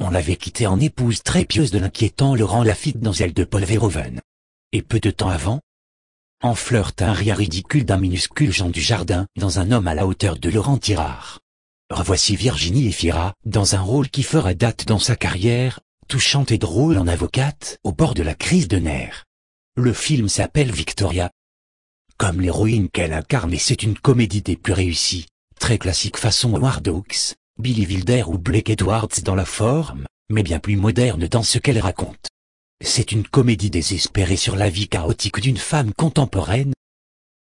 On l'avait quittée en épouse très pieuse de l'inquiétant Laurent Lafitte dans Elle de Paul Verhoeven. Et peu de temps avant, en flirte un rire ridicule d'un minuscule Jean du Jardin dans un homme à la hauteur de Laurent Tirard. Revoici Virginie Efira dans un rôle qui fera date dans sa carrière, touchante et drôle en avocate au bord de la crise de nerfs. Le film s'appelle Victoria. Comme l'héroïne qu'elle incarne et c'est une comédie des plus réussies, très classique façon Howard Billy Wilder ou Blake Edwards dans la forme, mais bien plus moderne dans ce qu'elle raconte. C'est une comédie désespérée sur la vie chaotique d'une femme contemporaine.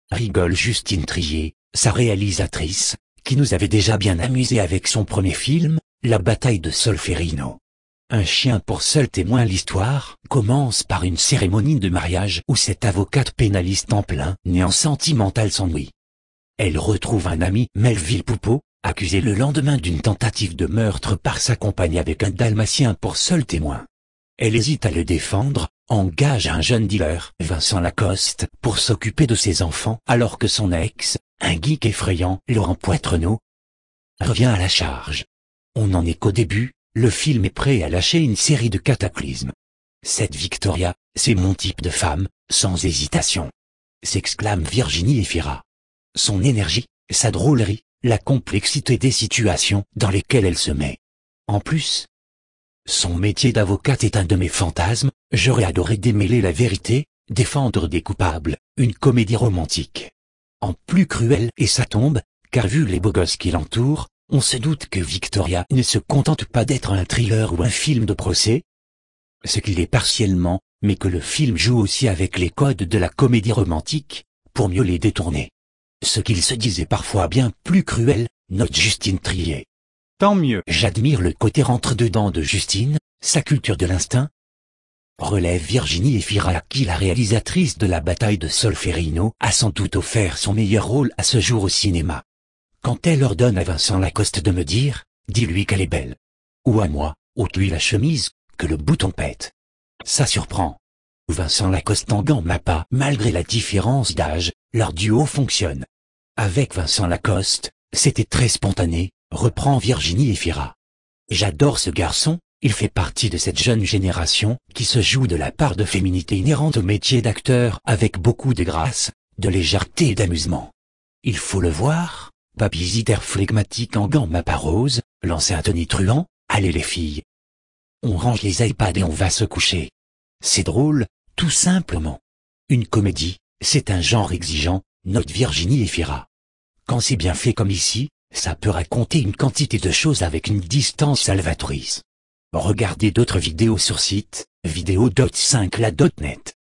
Rigole Justine Trier, sa réalisatrice, qui nous avait déjà bien amusé avec son premier film, La bataille de Solferino. Un chien pour seul témoin l'histoire commence par une cérémonie de mariage où cette avocate pénaliste en plein néant sentimental s'ennuie. Elle retrouve un ami, Melville Poupeau, accusée le lendemain d'une tentative de meurtre par sa compagne avec un dalmatien pour seul témoin. Elle hésite à le défendre, engage un jeune dealer, Vincent Lacoste, pour s'occuper de ses enfants, alors que son ex, un geek effrayant, Laurent Poitrenaud, revient à la charge. On n'en est qu'au début, le film est prêt à lâcher une série de cataclysmes. Cette Victoria, c'est mon type de femme, sans hésitation. S'exclame Virginie Fira. Son énergie, sa drôlerie, la complexité des situations dans lesquelles elle se met. En plus, son métier d'avocate est un de mes fantasmes, j'aurais adoré démêler la vérité, défendre des coupables, une comédie romantique. En plus cruelle est sa tombe, car vu les beaux gosses qui l'entourent, on se doute que Victoria ne se contente pas d'être un thriller ou un film de procès, ce qu'il est partiellement, mais que le film joue aussi avec les codes de la comédie romantique, pour mieux les détourner ce qu'il se disait parfois bien plus cruel, note Justine Trier. Tant mieux. J'admire le côté rentre-dedans de Justine, sa culture de l'instinct. Relève Virginie Efira qui la réalisatrice de la bataille de Solferino a sans doute offert son meilleur rôle à ce jour au cinéma. Quand elle ordonne à Vincent Lacoste de me dire, dis-lui qu'elle est belle. Ou à moi, ôte-lui la chemise, que le bouton pète. Ça surprend. Vincent Lacoste en m'a pas, malgré la différence d'âge, leur duo fonctionne. Avec Vincent Lacoste, c'était très spontané, reprend Virginie Fira. J'adore ce garçon, il fait partie de cette jeune génération qui se joue de la part de féminité inhérente au métier d'acteur avec beaucoup de grâce, de légèreté et d'amusement. Il faut le voir, papillitaire flegmatique en gants rose, lancer un truand, allez les filles. On range les iPads et on va se coucher. C'est drôle, tout simplement. Une comédie, c'est un genre exigeant, note Virginie Efira. Quand c'est bien fait comme ici, ça peut raconter une quantité de choses avec une distance salvatrice. Regardez d'autres vidéos sur site, vidéo.5la.net.